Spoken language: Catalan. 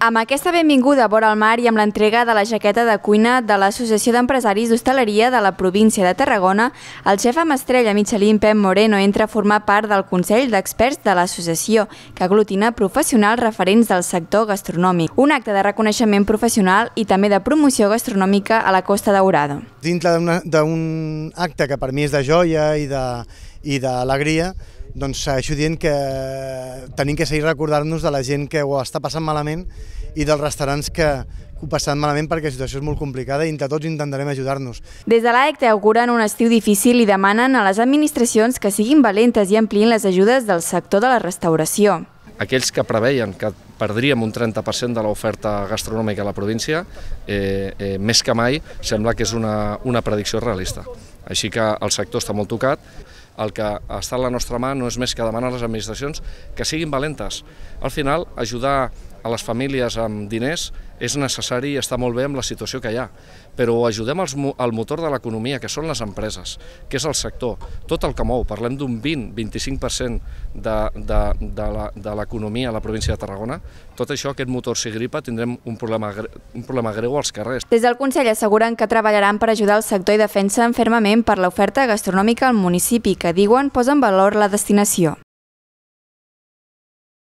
Amb aquesta benvinguda a vora al mar i amb l'entrega de la jaqueta de cuina de l'Associació d'Empresaris d'Hostaleria de la província de Tarragona, el xef amb estrella Michelin Pep Moreno entra a formar part del Consell d'Experts de l'Associació, que aglutina professionals referents del sector gastronòmic. Un acte de reconeixement professional i també de promoció gastronòmica a la Costa Daurada. Dintre d'un acte que per mi és de joia i d'alegria, doncs això dient que tenim que seguir recordar-nos de la gent que ho està passant malament i dels restaurants que ho passant malament perquè la situació és molt complicada i entre tots intentarem ajudar-nos. Des de l'AEC auguren un estiu difícil i demanen a les administracions que siguin valentes i ampliïn les ajudes del sector de la restauració. Aquells que preveien que perdríem un 30% de l'oferta gastronòmica a la província, eh, eh, més que mai sembla que és una, una predicció realista. Així que el sector està molt tocat, el que està a la nostra mà no és més que demanar a les administracions que siguin valentes. Al final, ajudar a les famílies amb diners, és necessari i està molt bé amb la situació que hi ha, però ajudem els, el motor de l'economia, que són les empreses, que és el sector, tot el que mou, parlem d'un 20-25% de, de, de l'economia a la província de Tarragona, tot això, aquest motor si gripa, tindrem un problema, un problema greu als carrers. Des del Consell asseguren que treballaran per ajudar el sector i defensen fermament per l'oferta gastronòmica al municipi, que diuen posa en valor la destinació.